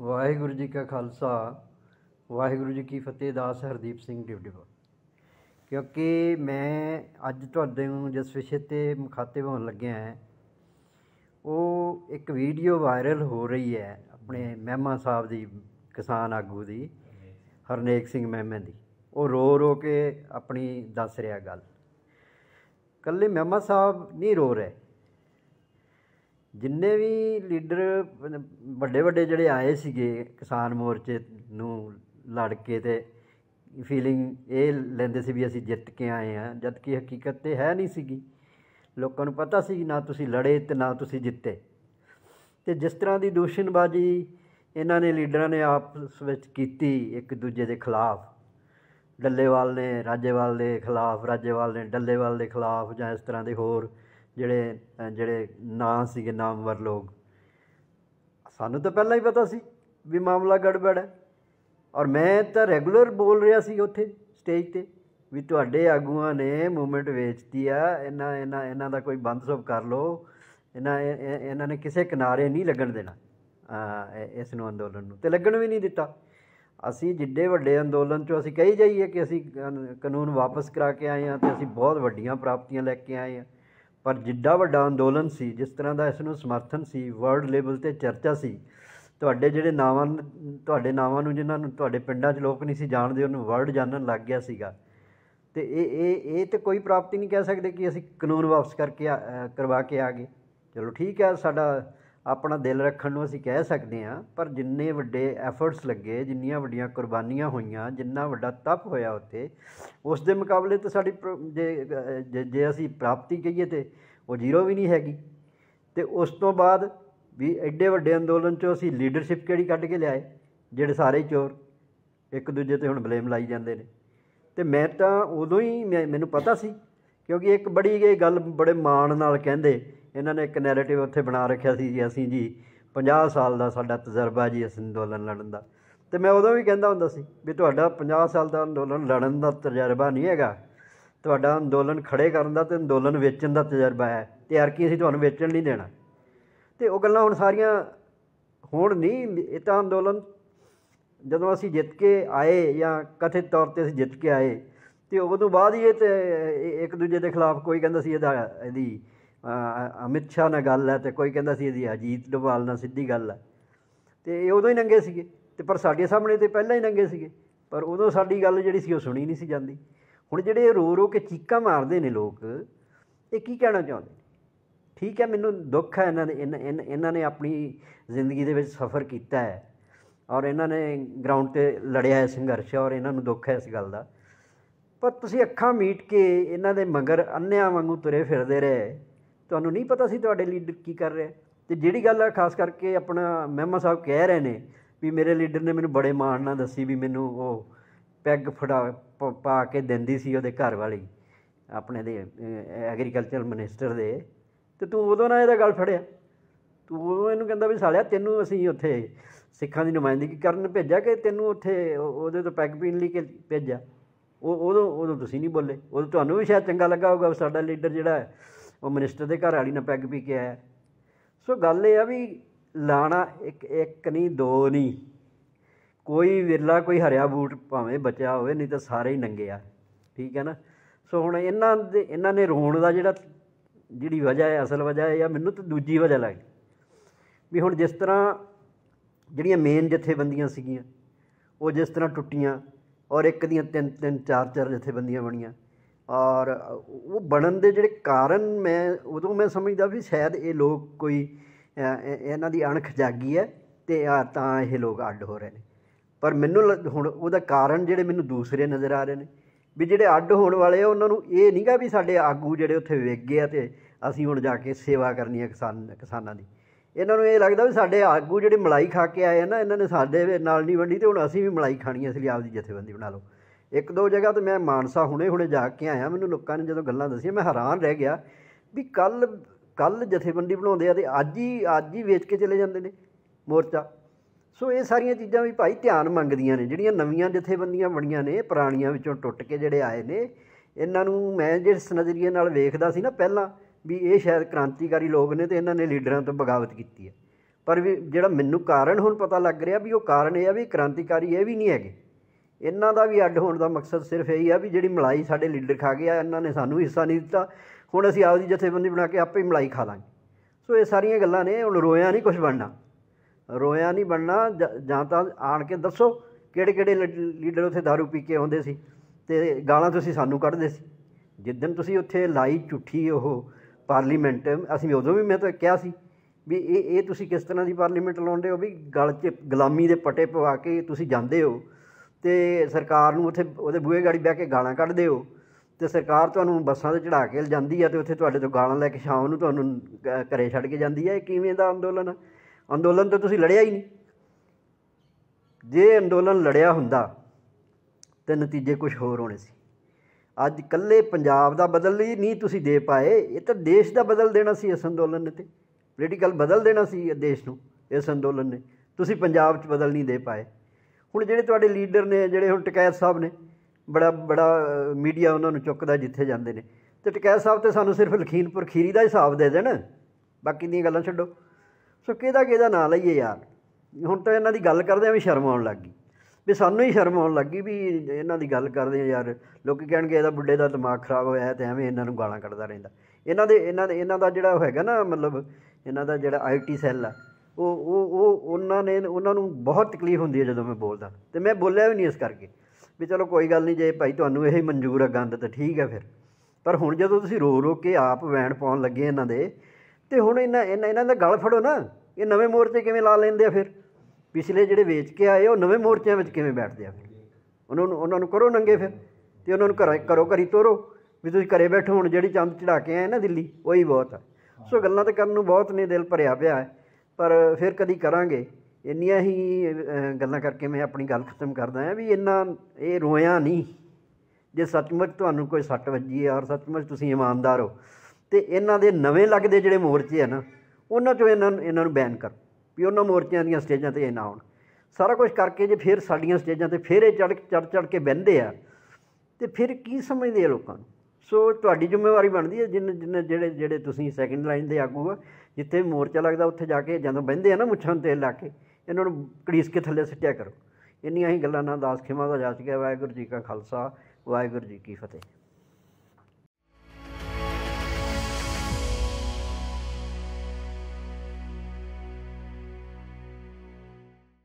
ਵਾਹਿਗੁਰੂ ਜੀ ਕਾ ਖਾਲਸਾ ਵਾਹਿਗੁਰੂ ਜੀ ਕੀ ਫਤਿਹ ਦਾਸ ਹਰਦੀਪ ਸਿੰਘ ਡਿਵਡਿਵਾ ਕਿਉਂਕਿ ਮੈਂ ਅੱਜ ਤੁਹਾਡੇ ਨੂੰ ਜਿਸ ਵਿਸ਼ੇ ਤੇ ਮੁਖਾਤਬ ਹੋਣ ਲੱਗਿਆ ਹੈ ਉਹ ਇੱਕ ਵੀਡੀਓ ਵਾਇਰਲ ਹੋ ਰਹੀ ਹੈ ਆਪਣੇ ਮਹਿਮਾ ਸਾਹਿਬ ਦੀ ਕਿਸਾਨ ਆਗੂ ਦੀ ਹਰਨੇਕ ਸਿੰਘ ਮਹਿਮਾ ਦੀ ਉਹ ਰੋ ਰੋ ਕੇ ਆਪਣੀ ਦੱਸ ਰਿਹਾ ਗੱਲ ਕੱਲੇ ਮਹਿਮਾ ਸਾਹਿਬ ਨਹੀਂ ਰੋ ਰਹੇ ਜਿੰਨੇ ਵੀ ਲੀਡਰ ਵੱਡੇ ਵੱਡੇ ਜਿਹੜੇ ਆਏ ਸੀਗੇ ਕਿਸਾਨ ਮੋਰਚੇ ਨੂੰ ਲੜ ਕੇ ਤੇ ਫੀਲਿੰਗ ਇਹ ਲੈਂਦੇ ਸੀ ਵੀ ਅਸੀਂ ਜਿੱਤ ਕੇ ਆਏ ਆ ਜਦ ਕਿ ਹਕੀਕਤ ਤੇ ਹੈ ਨਹੀਂ ਸੀਗੀ ਲੋਕਾਂ ਨੂੰ ਪਤਾ ਸੀ ਨਾ ਤੁਸੀਂ ਲੜੇ ਤੇ ਨਾ ਤੁਸੀਂ ਜਿੱਤੇ ਤੇ ਜਿਸ ਤਰ੍ਹਾਂ ਦੀ ਦੂਸ਼ਣਬਾਜ਼ੀ ਇਹਨਾਂ ਨੇ ਲੀਡਰਾਂ ਨੇ ਆਪਸ ਵਿੱਚ ਕੀਤੀ ਇੱਕ ਦੂਜੇ ਦੇ ਖਿਲਾਫ ਡੱਲੇਵਾਲ ਨੇ ਰਾਜੇਵਾਲ ਦੇ ਖਿਲਾਫ ਰਾਜੇਵਾਲ ਨੇ ਡੱਲੇਵਾਲ ਦੇ ਖਿਲਾਫ ਜਾਂ ਇਸ ਤਰ੍ਹਾਂ ਦੇ ਹੋਰ ਜਿਹੜੇ ਜਿਹੜੇ ਨਾਂ ਸੀਗੇ ਨਾਮਵਰ ਲੋਕ ਸਾਨੂੰ ਤਾਂ ਪਹਿਲਾਂ ਹੀ ਪਤਾ ਸੀ ਵੀ ਮਾਮਲਾ ਗੜਬੜ ਹੈ ਔਰ ਮੈਂ ਤਾਂ ਰੈਗੂਲਰ ਬੋਲ ਰਿਹਾ ਸੀ ਉੱਥੇ ਸਟੇਜ ਤੇ ਵੀ ਤੁਹਾਡੇ ਆਗੂਆਂ ਨੇ ਮੂਵਮੈਂਟ ਵੇਚਤੀ ਆ ਇਹਨਾਂ ਇਹਨਾਂ ਇਹਨਾਂ ਦਾ ਕੋਈ ਬੰਦਸਬ ਕਰ ਲਓ ਇਹਨਾਂ ਇਹਨਾਂ ਨੇ ਕਿਸੇ ਕਿਨਾਰੇ ਨਹੀਂ ਲੱਗਣ ਦੇਣਾ ਇਸ ਨੂੰ ਅੰਦੋਲਨ ਨੂੰ ਤੇ ਲੱਗਣ ਵੀ ਨਹੀਂ ਦਿੱਤਾ ਅਸੀਂ ਜਿੱਡੇ ਵੱਡੇ ਅੰਦੋਲਨ 'ਚੋਂ ਅਸੀਂ ਕਹੀ ਜਾਈਏ ਕਿ ਅਸੀਂ ਕਾਨੂੰਨ ਵਾਪਸ ਕਰਾ ਕੇ ਆਏ ਆ ਤੇ ਅਸੀਂ ਬਹੁਤ ਵੱਡੀਆਂ ਪ੍ਰਾਪਤੀਆਂ ਲੈ ਕੇ ਆਏ ਆ ਪਰ ਜਿੱਡਾ ਵੱਡਾ ਅੰਦੋਲਨ ਸੀ ਜਿਸ ਤਰ੍ਹਾਂ ਦਾ ਇਸ ਨੂੰ ਸਮਰਥਨ ਸੀ ਵਰਲਡ ਲੈਵਲ ਤੇ ਚਰਚਾ ਸੀ ਤੁਹਾਡੇ ਜਿਹੜੇ ਨਾਵਾਂ ਤੁਹਾਡੇ ਨਾਵਾਂ ਨੂੰ ਜਿਨ੍ਹਾਂ ਨੂੰ ਤੁਹਾਡੇ ਪਿੰਡਾਂ 'ਚ ਲੋਕ ਨਹੀਂ ਸੀ ਜਾਣਦੇ ਉਹਨੂੰ ਵਰਲਡ ਜਾਣਨ ਲੱਗ ਗਿਆ ਸੀਗਾ ਤੇ ਇਹ ਇਹ ਇਹ ਤੇ ਕੋਈ ਪ੍ਰਾਪਤੀ ਨਹੀਂ ਕਹਿ ਸਕਦੇ ਕਿ ਅਸੀਂ ਕਾਨੂੰਨ ਵਾਪਸ ਕਰਕੇ ਕਰਵਾ ਕੇ ਆ ਗਏ ਚਲੋ ਠੀਕ ਹੈ ਸਾਡਾ ਆਪਣਾ ਦਿਲ ਰੱਖਣ ਨੂੰ ਅਸੀਂ ਕਹਿ ਸਕਦੇ ਹਾਂ ਪਰ ਜਿੰਨੇ ਵੱਡੇ ਐਫਰਟਸ ਲੱਗੇ ਜਿੰਨੀਆਂ ਵੱਡੀਆਂ ਕੁਰਬਾਨੀਆਂ ਹੋਈਆਂ ਜਿੰਨਾ ਵੱਡਾ ਤਪ ਹੋਇਆ ਉੱਤੇ ਉਸ ਦੇ ਮੁਕਾਬਲੇ ਤੇ ਸਾਡੀ ਜੇ ਜੇ ਅਸੀਂ ਪ੍ਰਾਪਤੀ ਕਹੀਏ ਤੇ ਉਹ ਜ਼ੀਰੋ ਵੀ ਨਹੀਂ ਹੈਗੀ ਤੇ ਉਸ ਤੋਂ ਬਾਅਦ ਵੀ ਐਡੇ ਵੱਡੇ ਅੰਦੋਲਨ 'ਚੋਂ ਅਸੀਂ ਲੀਡਰਸ਼ਿਪ ਕਿਹੜੀ ਕੱਢ ਕੇ ਲਿਆਏ ਜਿਹੜੇ ਸਾਰੇ ਚੋਰ ਇੱਕ ਦੂਜੇ ਤੇ ਹੁਣ ਬਲੇਮ ਲਾਈ ਜਾਂਦੇ ਨੇ ਤੇ ਮੈਂ ਤਾਂ ਉਦੋਂ ਹੀ ਮੈਨੂੰ ਪਤਾ ਸੀ ਕਿਉਂਕਿ ਇੱਕ ਬੜੀ ਗਈ ਗੱਲ ਬੜੇ ਮਾਣ ਨਾਲ ਕਹਿੰਦੇ ਇਹਨਾਂ ਨੇ ਇੱਕ ਨੈਰੇਟਿਵ ਉੱਥੇ ਬਣਾ ਰੱਖਿਆ ਸੀ ਜੀ ਅਸੀਂ ਜੀ 50 ਸਾਲ ਦਾ ਸਾਡਾ ਤਜਰਬਾ ਜੀ ਇਸ ਅੰਦੋਲਨ ਲੜਨ ਦਾ ਤੇ ਮੈਂ ਉਦੋਂ ਵੀ ਕਹਿੰਦਾ ਹੁੰਦਾ ਸੀ ਵੀ ਤੁਹਾਡਾ 50 ਸਾਲ ਦਾ ਅੰਦੋਲਨ ਲੜਨ ਦਾ ਤਜਰਬਾ ਨਹੀਂ ਹੈਗਾ ਤੁਹਾਡਾ ਅੰਦੋਲਨ ਖੜੇ ਕਰਨ ਦਾ ਤੇ ਅੰਦੋਲਨ ਵੇਚਣ ਦਾ ਤਜਰਬਾ ਹੈ ਤੇ ਯਾਰ ਕੀ ਅਸੀਂ ਤੁਹਾਨੂੰ ਵੇਚਣ ਨਹੀਂ ਦੇਣਾ ਤੇ ਉਹ ਗੱਲਾਂ ਹੁਣ ਸਾਰੀਆਂ ਹੁਣ ਨਹੀਂ ਇਹ ਤਾਂ ਅੰਦੋਲਨ ਜਦੋਂ ਅਸੀਂ ਜਿੱਤ ਕੇ ਆਏ ਜਾਂ ਕਥਿਤ ਤੌਰ ਤੇ ਅਸੀਂ ਜਿੱਤ ਕੇ ਆਏ ਤੇ ਉਹ ਤੋਂ ਬਾਅਦ ਹੀ ਇਹ ਤੇ ਇੱਕ ਦੂਜੇ ਦੇ ਖਿਲਾਫ ਕੋਈ ਕਹਿੰਦਾ ਸੀ ਇਹਦਾ ਇਹਦੀ ਅਮਿਤ ਸ਼ਾਹ ਨਾਲ ਗੱਲ ਹੈ ਤੇ ਕੋਈ ਕਹਿੰਦਾ ਸੀ ਇਹਦੀ ਅਜੀਤ ਦਵਾਲ ਨਾਲ ਸਿੱਧੀ ਗੱਲ ਹੈ ਤੇ ਇਹ ਉਦੋਂ ਹੀ ਨੰਗੇ ਸੀਗੇ ਤੇ ਪਰ ਸਾਡੇ ਸਾਹਮਣੇ ਤੇ ਪਹਿਲਾਂ ਹੀ ਨੰਗੇ ਸੀਗੇ ਪਰ ਉਦੋਂ ਸਾਡੀ ਗੱਲ ਜਿਹੜੀ ਸੀ ਉਹ ਸੁਣੀ ਨਹੀਂ ਸੀ ਜਾਂਦੀ ਹੁਣ ਜਿਹੜੇ ਰੋ ਰੋ ਕੇ ਚੀਕਾਂ ਮਾਰਦੇ ਨੇ ਲੋਕ ਇਹ ਕੀ ਕਹਿਣਾ ਚਾਹੁੰਦੇ ਠੀਕ ਹੈ ਮੈਨੂੰ ਦੁੱਖ ਹੈ ਇਹਨਾਂ ਦੇ ਇਹਨਾਂ ਨੇ ਆਪਣੀ ਜ਼ਿੰਦਗੀ ਦੇ ਵਿੱਚ ਸਫ਼ਰ ਕੀਤਾ ਹੈ ਔਰ ਇਹਨਾਂ ਨੇ ਗਰਾਊਂਡ ਤੇ ਲੜਿਆ ਹੈ ਸੰਘਰਸ਼ ਔਰ ਇਹਨਾਂ ਨੂੰ ਦੁੱਖ ਹੈ ਇਸ ਗੱਲ ਦਾ ਪਰ ਤੁਸੀਂ ਅੱਖਾਂ ਮੀਟ ਕੇ ਇਹਨਾਂ ਦੇ ਮਗਰ ਅੰਨਿਆਂ ਵਾਂਗੂ ਤੁਰੇ ਫਿਰਦੇ ਰਹੇ ਤੁਹਾਨੂੰ ਨਹੀਂ ਪਤਾ ਸੀ ਤੁਹਾਡੇ ਲੀਡਰ ਕੀ ਕਰ ਰਿਹਾ ਤੇ ਜਿਹੜੀ ਗੱਲ ਆ ਖਾਸ ਕਰਕੇ ਆਪਣਾ ਮਹਿਮਾ ਸਾਹਿਬ ਕਹਿ ਰਹੇ ਨੇ ਵੀ ਮੇਰੇ ਲੀਡਰ ਨੇ ਮੈਨੂੰ ਬੜੇ ਮਾਣ ਨਾਲ ਦੱਸੀ ਵੀ ਮੈਨੂੰ ਉਹ ਪੈਗ ਫੜਾ ਪਾ ਕੇ ਦਿੰਦੀ ਸੀ ਉਹਦੇ ਘਰ ਵਾਲੀ ਆਪਣੇ ਦੇ ਐਗਰੀਕਲਚਰ ਮਿਨਿਸਟਰ ਦੇ ਤੇ ਤੂੰ ਉਦੋਂ ਨਾਲ ਇਹਦਾ ਗੱਲ ਫੜਿਆ ਤੂੰ ਉਹ ਇਹਨੂੰ ਕਹਿੰਦਾ ਵੀ ਸਾਲਿਆ ਤੈਨੂੰ ਅਸੀਂ ਉੱਥੇ ਸਿੱਖਾਂ ਦੀ ਨੁਮਾਇੰਦਗੀ ਕਰਨ ਭੇਜਿਆ ਕਿ ਤੈਨੂੰ ਉੱਥੇ ਉਹਦੇ ਤੋਂ ਪੈਗ ਪੀਣ ਲਈ ਭੇਜਿਆ ਉਹ ਉਦੋਂ ਉਦੋਂ ਤੁਸੀਂ ਨਹੀਂ ਬੋਲੇ ਉਦੋਂ ਤੁਹਾਨੂੰ ਵੀ ਸ਼ਾਇਦ ਚੰਗਾ ਲੱਗਾ ਹੋਊਗਾ ਸਾਡਾ ਲੀਡਰ ਜਿਹੜਾ ਹੈ ਉਹ ਮਿਨਿਸਟਰ ਦੇ ਘਰ ਵਾਲੀ ਨਾ ਪੈਗ ਪੀ ਕੇ ਆਇਆ ਸੋ ਗੱਲ ਇਹ ਆ ਵੀ ਲਾਣਾ ਇੱਕ ਇੱਕ ਨਹੀਂ ਦੋ ਨਹੀਂ ਕੋਈ ਵਿਰਲਾ ਕੋਈ ਹਰਿਆ ਬੂਟ ਭਾਵੇਂ ਬਚਿਆ ਹੋਵੇ ਨਹੀਂ ਤਾਂ ਸਾਰੇ ਹੀ ਨੰਗੇ ਆ ਠੀਕ ਹੈ ਨਾ ਸੋ ਹੁਣ ਇਹਨਾਂ ਦੇ ਇਹਨਾਂ ਨੇ ਰੋਣ ਦਾ ਜਿਹੜਾ ਜਿਹੜੀ ਵਜ੍ਹਾ ਹੈ ਅਸਲ ਵਜ੍ਹਾ ਹੈ ਜਾਂ ਮੈਨੂੰ ਤਾਂ ਦੂਜੀ ਵਜ੍ਹਾ ਲੱਗਦੀ ਵੀ ਹੁਣ ਜਿਸ ਤਰ੍ਹਾਂ ਜਿਹੜੀਆਂ ਮੇਨ ਜਥੇਬੰਦੀਆਂ ਸੀਗੀਆਂ ਉਹ ਜਿਸ ਤਰ੍ਹਾਂ ਟੁੱਟੀਆਂ ਔਰ ਇੱਕ ਦੀਆਂ ਤਿੰਨ ਤਿੰਨ ਚਾਰ ਚਾਰ ਜਥੇਬੰਦੀਆਂ ਬਣੀਆਂ ਔਰ ਉਹ ਬਣਨ ਦੇ ਜਿਹੜੇ ਕਾਰਨ ਮੈਂ ਉਦੋਂ ਮੈਂ ਸਮਝਦਾ ਵੀ ਸ਼ਾਇਦ ਇਹ ਲੋਕ ਕੋਈ ਇਹਨਾਂ ਦੀ ਅਣਖ ਜਾਗੀ ਹੈ ਤੇ ਆ ਤਾਂ ਇਹ ਲੋਕ ਅੱਡ ਹੋ ਰਹੇ ਨੇ ਪਰ ਮੈਨੂੰ ਹੁਣ ਉਹਦਾ ਕਾਰਨ ਜਿਹੜੇ ਮੈਨੂੰ ਦੂਸਰੇ ਨਜ਼ਰ ਆ ਰਹੇ ਨੇ ਵੀ ਜਿਹੜੇ ਅੱਡ ਹੋਣ ਵਾਲੇ ਆ ਉਹਨਾਂ ਨੂੰ ਇਹ ਨਹੀਂਗਾ ਵੀ ਸਾਡੇ ਆਗੂ ਜਿਹੜੇ ਉੱਥੇ ਵੇਗ ਗਏ ਆ ਤੇ ਅਸੀਂ ਹੁਣ ਜਾ ਕੇ ਸੇਵਾ ਕਰਨੀ ਹੈ ਕਿਸਾਨ ਕਿਸਾਨਾਂ ਦੀ ਇਹਨਾਂ ਨੂੰ ਇਹ ਲੱਗਦਾ ਵੀ ਸਾਡੇ ਆਗੂ ਜਿਹੜੇ ਮਲਾਈ ਖਾ ਕੇ ਆਏ ਆ ਨਾ ਇਹਨਾਂ ਨੇ ਸਾਡੇ ਨਾਲ ਨਹੀਂ ਵੰਡੀ ਤੇ ਹੁਣ ਅਸੀਂ ਵੀ ਮਲਾਈ ਖਾਣੀ ਹੈ ਇਸ ਲਈ ਆਪਦੀ ਜਥੇਬੰਦੀ ਬਣਾ ਲਓ ਇੱਕ ਦੋ ਜਗ੍ਹਾ ਤੇ ਮੈਂ ਮਾਨਸਾ ਹੁਣੇ ਹੁਣੇ ਜਾ ਕੇ ਆਇਆ ਮੈਨੂੰ ਲੋਕਾਂ ਨੇ ਜਦੋਂ ਗੱਲਾਂ ਦੱਸੀਆਂ ਮੈਂ ਹੈਰਾਨ ਰਹਿ ਗਿਆ ਵੀ ਕੱਲ ਕੱਲ ਜਥੇਬੰਦੀ ਬਣਾਉਂਦੇ ਆ ਤੇ ਅੱਜ ਹੀ ਅੱਜ ਹੀ ਵੇਚ ਕੇ ਚਲੇ ਜਾਂਦੇ ਨੇ ਮੋਰਚਾ ਸੋ ਇਹ ਸਾਰੀਆਂ ਚੀਜ਼ਾਂ ਵੀ ਭਾਈ ਧਿਆਨ ਮੰਗਦੀਆਂ ਨੇ ਜਿਹੜੀਆਂ ਨਵੀਆਂ ਜਥੇਬੰਦੀਆਂ ਬਣੀਆਂ ਨੇ ਪੁਰਾਣੀਆਂ ਵਿੱਚੋਂ ਟੁੱਟ ਕੇ ਜਿਹੜੇ ਆਏ ਨੇ ਇਹਨਾਂ ਨੂੰ ਮੈਂ ਜਿਸ ਨਜ਼ਰੀਏ ਨਾਲ ਵੇਖਦਾ ਸੀ ਨਾ ਪਹਿਲਾਂ ਵੀ ਇਹ ਸ਼ਾਇਦ ਕ੍ਰਾਂਤੀਕਾਰੀ ਲੋਕ ਨੇ ਤੇ ਇਹਨਾਂ ਨੇ ਲੀਡਰਾਂ ਤੋਂ ਬਗਾਵਤ ਕੀਤੀ ਹੈ ਪਰ ਵੀ ਜਿਹੜਾ ਮੈਨੂੰ ਕਾਰਨ ਹੁਣ ਪਤਾ ਲੱਗ ਰਿਹਾ ਵੀ ਉਹ ਕਾਰਨ ਇਹ ਆ ਵੀ ਕ੍ਰਾਂਤੀਕਾਰੀ ਇਹ ਵੀ ਨਹੀਂ ਹੈਗੇ ਇਹਨਾਂ ਦਾ ਵੀ ਅੱਡ ਹੋਣ ਦਾ ਮਕਸਦ ਸਿਰਫ ਇਹੀ ਆ ਵੀ ਜਿਹੜੀ ਮਲਾਈ ਸਾਡੇ ਲੀਡਰ ਖਾ ਗਿਆ ਇਹਨਾਂ ਨੇ ਸਾਨੂੰ ਹਿੱਸਾ ਨਹੀਂ ਦਿੱਤਾ ਹੁਣ ਅਸੀਂ ਆਪਦੀ ਜਥੇਬੰਦੀ ਬਣਾ ਕੇ ਆਪੇ ਹੀ ਮਲਾਈ ਖਾ ਲਾਂਗੇ ਸੋ ਇਹ ਸਾਰੀਆਂ ਗੱਲਾਂ ਨੇ ਹੁਣ ਰੋਇਆ ਨਹੀਂ ਕੁਝ ਬਣਨਾ ਰੋਇਆ ਨਹੀਂ ਬਣਨਾ ਜਾਂ ਤਾਂ ਆਣ ਕੇ ਦੱਸੋ ਕਿਹੜੇ ਕਿਹੜੇ ਲੀਡਰ ਉੱਥੇ दारू ਪੀ ਕੇ ਆਉਂਦੇ ਸੀ ਤੇ ਗਾਲਾਂ ਤੁਸੀਂ ਸਾਨੂੰ ਕੱਢਦੇ ਸੀ ਦਿਨ ਤੁਸੀਂ ਉੱਥੇ ਲਾਈ ਝੁੱਠੀ ਉਹ ਪਾਰਲੀਮੈਂਟ ਅਸੀਂ ਉਦੋਂ ਵੀ ਮੈਂ ਤਾਂ ਕਿਹਾ ਸੀ ਵੀ ਇਹ ਇਹ ਤੁਸੀਂ ਕਿਸ ਤਰ੍ਹਾਂ ਦੀ ਪਾਰਲੀਮੈਂਟ ਲਾਉਂਦੇ ਹੋ ਵੀ ਗਲ 'ਚ ਗੁਲਾਮੀ ਦੇ ਪਟੇ ਪਵਾ ਕੇ ਤੁਸੀਂ ਜਾਂਦੇ ਹੋ ਤੇ ਸਰਕਾਰ ਨੂੰ ਉੱਥੇ ਉਹਦੇ ਬੂਹੇ ਗਾੜੀ ਬਹਿ ਕੇ ਗਾਲਾਂ ਕੱਢਦੇ ਹੋ ਤੇ ਸਰਕਾਰ ਤੁਹਾਨੂੰ ਬੱਸਾਂ ਤੇ ਚੜਾ ਕੇ ਜਾਂਦੀ ਆ ਤੇ ਉੱਥੇ ਤੁਹਾਡੇ ਤੋਂ ਗਾਲਾਂ ਲੈ ਕੇ ਸ਼ਾਮ ਨੂੰ ਤੁਹਾਨੂੰ ਘਰੇ ਛੱਡ ਕੇ ਜਾਂਦੀ ਆ ਇਹ ਕਿਵੇਂ ਦਾ ਅੰਦੋਲਨ ਅੰਦੋਲਨ ਤਾਂ ਤੁਸੀਂ ਲੜਿਆ ਹੀ ਨਹੀਂ ਜੇ ਅੰਦੋਲਨ ਲੜਿਆ ਹੁੰਦਾ ਤੇ ਨਤੀਜੇ ਕੁਝ ਹੋਰ ਹੋਣੇ ਸੀ ਅੱਜ ਕੱਲੇ ਪੰਜਾਬ ਦਾ ਬਦਲ ਲਈ ਨਹੀਂ ਤੁਸੀਂ ਦੇ ਪਾਏ ਇਹ ਤਾਂ ਦੇਸ਼ ਦਾ ਬਦਲ ਦੇਣਾ ਸੀ ਇਸ ਅੰਦੋਲਨ ਨੇ ਤੇ ਪੋਲੀਟੀਕਲ ਬਦਲ ਦੇਣਾ ਸੀ ਦੇਸ਼ ਨੂੰ ਇਸ ਅੰਦੋਲਨ ਨੇ ਤੁਸੀਂ ਪੰਜਾਬ 'ਚ ਬਦਲ ਨਹੀਂ ਦੇ ਪਾਏ ਹੁਣ ਜਿਹੜੇ ਤੁਹਾਡੇ ਲੀਡਰ ਨੇ ਜਿਹੜੇ ਹੁਣ ਟਕੈਤ ਸਾਹਿਬ ਨੇ ਬੜਾ ਬੜਾ ਮੀਡੀਆ ਉਹਨਾਂ ਨੂੰ ਚੁੱਕਦਾ ਜਿੱਥੇ ਜਾਂਦੇ ਨੇ ਤੇ ਟਕੈਤ ਸਾਹਿਬ ਤੇ ਸਾਨੂੰ ਸਿਰਫ ਲਖੀਨਪੁਰ ਖੀਰੀ ਦਾ ਹਿਸਾਬ ਦੇ ਦੇਣ ਬਾਕੀ ਦੀਆਂ ਗੱਲਾਂ ਛੱਡੋ ਸੋ ਕਿਹਦਾ ਕਿਹਦਾ ਨਾਂ ਲਈਏ ਯਾਰ ਹੁਣ ਤਾਂ ਇਹਨਾਂ ਦੀ ਗੱਲ ਕਰਦੇ ਆ ਵੀ ਸ਼ਰਮ ਆਉਣ ਲੱਗ ਗਈ ਵੀ ਸਾਨੂੰ ਹੀ ਸ਼ਰਮ ਆਉਣ ਲੱਗ ਗਈ ਵੀ ਇਹਨਾਂ ਦੀ ਗੱਲ ਕਰਦੇ ਆ ਯਾਰ ਲੋਕੀ ਕਹਿਣਗੇ ਇਹਦਾ ਬੁੱਢੇ ਦਾ ਦਿਮਾਗ ਖਰਾਬ ਹੋਇਆ ਤੇ ਐਵੇਂ ਇਹਨਾਂ ਨੂੰ ਗਾਲਾਂ ਕੱਢਦਾ ਰਹਿੰਦਾ ਇਹਨਾਂ ਦੇ ਇਹਨਾਂ ਦੇ ਇਹਨਾਂ ਦਾ ਜਿਹੜਾ ਹੈਗਾ ਨਾ ਮਤਲਬ ਇਹਨਾਂ ਦਾ ਜਿਹੜਾ ਆਈਟੀ ਸੈੱਲ ਆ ਉਹ ਉਹ ਉਹ ਉਹਨਾਂ ਨੇ ਉਹਨਾਂ ਨੂੰ ਬਹੁਤ ਤਕਲੀਫ ਹੁੰਦੀ ਹੈ ਜਦੋਂ ਮੈਂ ਬੋਲਦਾ ਤੇ ਮੈਂ ਬੋਲਿਆ ਵੀ ਨਹੀਂ ਇਸ ਕਰਕੇ ਵੀ ਚਲੋ ਕੋਈ ਗੱਲ ਨਹੀਂ ਜੇ ਭਾਈ ਤੁਹਾਨੂੰ ਇਹ ਹੀ ਮਨਜ਼ੂਰ ਆ ਗੰਦ ਤਾਂ ਠੀਕ ਹੈ ਫਿਰ ਪਰ ਹੁਣ ਜਦੋਂ ਤੁਸੀਂ ਰੋ ਰੋ ਕੇ ਆਪ ਵੈਣ ਪਾਉਣ ਲੱਗੇ ਇਹਨਾਂ ਦੇ ਤੇ ਹੁਣ ਇਹਨਾਂ ਇਹਨਾਂ ਦਾ ਗਲ ਫੜੋ ਨਾ ਇਹ ਨਵੇਂ ਮੋਰਚੇ ਕਿਵੇਂ ਲਾ ਲੈਂਦੇ ਆ ਫਿਰ ਪਿਛਲੇ ਜਿਹੜੇ ਵੇਚ ਕੇ ਆਏ ਉਹ ਨਵੇਂ ਮੋਰਚਿਆਂ ਵਿੱਚ ਕਿਵੇਂ ਬੈਠਦੇ ਆ ਉਹਨਾਂ ਨੂੰ ਉਹਨਾਂ ਨੂੰ ਕਰੋ ਨੰਗੇ ਫਿਰ ਤੇ ਉਹਨਾਂ ਨੂੰ ਘਰੇ ਕਰੋ ਘਰੀ ਤੋਰੋ ਵੀ ਤੁਸੀਂ ਘਰੇ ਬੈਠੋ ਹੁਣ ਜਿਹੜੀ ਚੰਦ ਚੜਾ ਕੇ ਆਏ ਨਾ ਦਿੱਲੀ ਉਹੀ ਬਹੁਤ ਆ ਸੋ ਗੱਲਾਂ ਤਾਂ ਕਰਨ ਨੂੰ ਬਹੁਤ ਨੇ ਦਿਲ ਭਰਿਆ ਪਿਆ ਹੈ ਪਰ ਫਿਰ ਕਦੀ ਕਰਾਂਗੇ ਇੰਨੀਆਂ ਹੀ ਗੱਲਾਂ ਕਰਕੇ ਮੈਂ ਆਪਣੀ ਗੱਲ ਖਤਮ ਕਰਦਾ ਹਾਂ ਵੀ ਇੰਨਾ ਇਹ ਰੋਇਆ ਨਹੀਂ ਜੇ ਸੱਚਮੁੱਚ ਤੁਹਾਨੂੰ ਕੋਈ ਸੱਟ ਵੱਜੀ ਹੈ ਔਰ ਸੱਚਮੁੱਚ ਤੁਸੀਂ ਇਮਾਨਦਾਰ ਹੋ ਤੇ ਇਹਨਾਂ ਦੇ ਨਵੇਂ ਲੱਗਦੇ ਜਿਹੜੇ ਮੋਰਚੇ ਆ ਨਾ ਉਹਨਾਂ ਚੋਂ ਇਹਨਾਂ ਨੂੰ ਇਹਨਾਂ ਨੂੰ ਬੈਨ ਕਰ ਵੀ ਉਹਨਾਂ ਮੋਰਚਿਆਂ ਦੀਆਂ ਸਟੇਜਾਂ ਤੇ ਇਹ ਨਾ ਆਉਣ ਸਾਰਾ ਕੁਝ ਕਰਕੇ ਜੇ ਫਿਰ ਸਾਡੀਆਂ ਸਟੇਜਾਂ ਤੇ ਫਿਰ ਇਹ ਚੜ ਚੜ ਚੜ ਕੇ ਬੰਦੇ ਆ ਤੇ ਫਿਰ ਕੀ ਸਮਝਦੇ ਆ ਲੋਕਾਂ ਨੂੰ ਸੋ ਤੁਹਾਡੀ ਜ਼ਿੰਮੇਵਾਰੀ ਬਣਦੀ ਹੈ ਜਿੰਨ ਜਿੰਨ ਜਿਹੜੇ ਜਿਹੜੇ ਤੁਸੀਂ ਸੈਕੰਡ ਲਾਈਨ ਦੇ ਆਗੂ ਆ ਜਿੱਥੇ ਮੋਰਚਾ ਲੱਗਦਾ ਉੱਥੇ ਜਾ ਕੇ ਜਦੋਂ ਬੰਦੇ ਆ ਨਾ ਮੁੱਛਾਂ ਤੇ ਲਾ ਕੇ ਇਹਨਾਂ ਨੂੰ ਕੜੀਸ ਕੇ ਥੱਲੇ ਸਿੱਟਿਆ ਕਰੋ ਇੰਨੀਆਂ ਹੀ ਗੱਲਾਂ ਨਾਲ ਦਾਸ ਖਿਮਾ ਦਾ ਜਾ ਚੁੱਕਿਆ ਵਾਹਿਗੁਰੂ ਜੀ ਕਾ ਖਾਲਸਾ ਵਾਹਿਗੁਰੂ ਜੀ ਕੀ ਫਤਿਹ